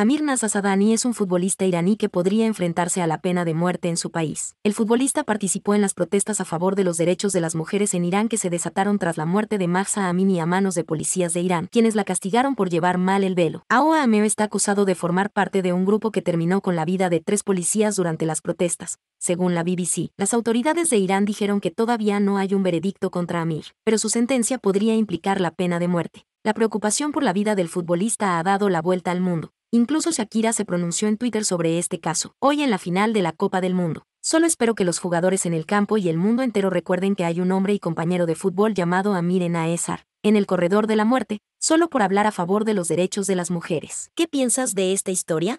Amir Nazazadani es un futbolista iraní que podría enfrentarse a la pena de muerte en su país. El futbolista participó en las protestas a favor de los derechos de las mujeres en Irán que se desataron tras la muerte de Mahsa Amini a manos de policías de Irán, quienes la castigaron por llevar mal el velo. Aoa Ameo está acusado de formar parte de un grupo que terminó con la vida de tres policías durante las protestas. Según la BBC, las autoridades de Irán dijeron que todavía no hay un veredicto contra Amir, pero su sentencia podría implicar la pena de muerte. La preocupación por la vida del futbolista ha dado la vuelta al mundo. Incluso Shakira se pronunció en Twitter sobre este caso, hoy en la final de la Copa del Mundo. Solo espero que los jugadores en el campo y el mundo entero recuerden que hay un hombre y compañero de fútbol llamado Amir Enaezar, en el corredor de la muerte, solo por hablar a favor de los derechos de las mujeres. ¿Qué piensas de esta historia?